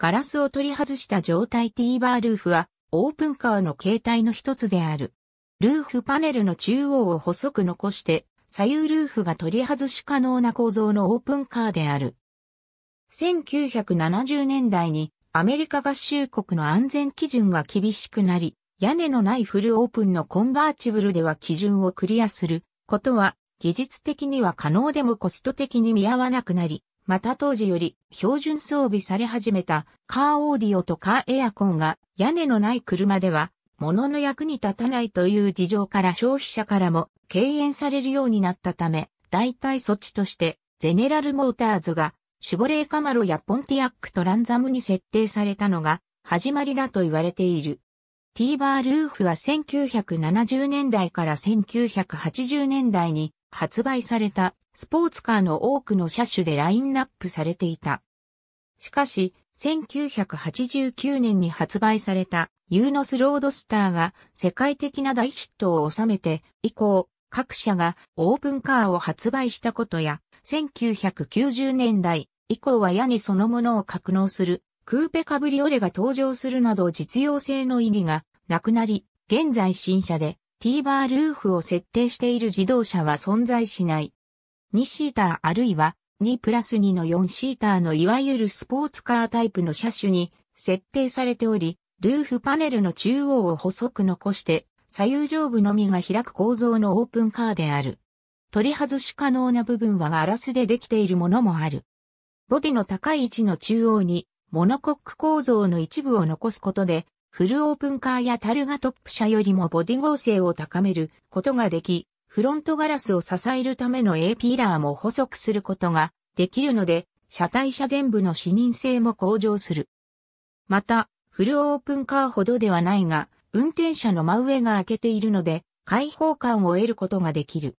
ガラスを取り外した状態ティーバールーフは、オープンカーの形態の一つである。ルーフパネルの中央を細く残して、左右ルーフが取り外し可能な構造のオープンカーである。1970年代にアメリカ合衆国の安全基準が厳しくなり、屋根のないフルオープンのコンバーチブルでは基準をクリアすることは技術的には可能でもコスト的に見合わなくなり、また当時より標準装備され始めたカーオーディオとカーエアコンが屋根のない車では物の役に立たないという事情から消費者からも敬遠されるようになったため、代替措置としてゼネラルモーターズがシュボレーカマロやポンティアックとランザムに設定されたのが始まりだと言われている。ティーバールーフは1970年代から1980年代に発売されたスポーツカーの多くの車種でラインナップされていた。しかし、1989年に発売されたユーノスロードスターが世界的な大ヒットを収めて以降、各社がオープンカーを発売したことや、1990年代以降は屋根そのものを格納するクーペカブリオレが登場するなど実用性の意義がなくなり、現在新車で T バールーフを設定している自動車は存在しない。2シーターあるいは2プラス2の4シーターのいわゆるスポーツカータイプの車種に設定されており、ルーフパネルの中央を細く残して左右上部のみが開く構造のオープンカーである。取り外し可能な部分はガラスでできているものもある。ボディの高い位置の中央にモノコック構造の一部を残すことでフルオープンカーやタルガトップ車よりもボディ合成を高めることができ、フロントガラスを支えるための A ピーラーも補足することができるので、車体車全部の視認性も向上する。また、フルオープンカーほどではないが、運転者の真上が開けているので、開放感を得ることができる。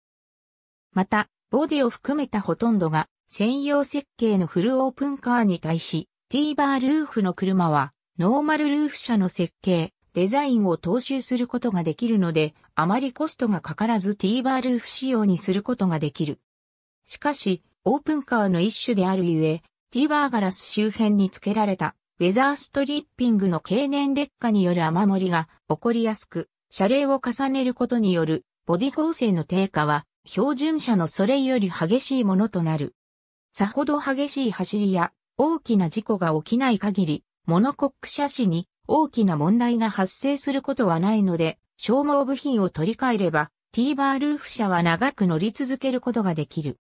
また、ボディを含めたほとんどが専用設計のフルオープンカーに対し、ティーバールーフの車はノーマルルーフ車の設計、デザインを踏襲することができるので、あまりコストがかからずティーバールーフ仕様にすることができる。しかし、オープンカーの一種であるゆえ、ティーバーガラス周辺に付けられたウェザーストリッピングの経年劣化による雨漏りが起こりやすく、車齢を重ねることによるボディ構成の低下は標準車のそれより激しいものとなる。さほど激しい走りや大きな事故が起きない限り、モノコック車種に大きな問題が発生することはないので、消耗部品を取り替えれば、ティーバールーフ車は長く乗り続けることができる。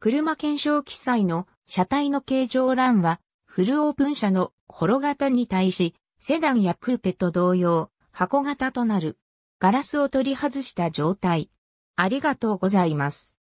車検証記載の車体の形状欄は、フルオープン車のホロ型に対し、セダンやクーペと同様、箱型となる。ガラスを取り外した状態。ありがとうございます。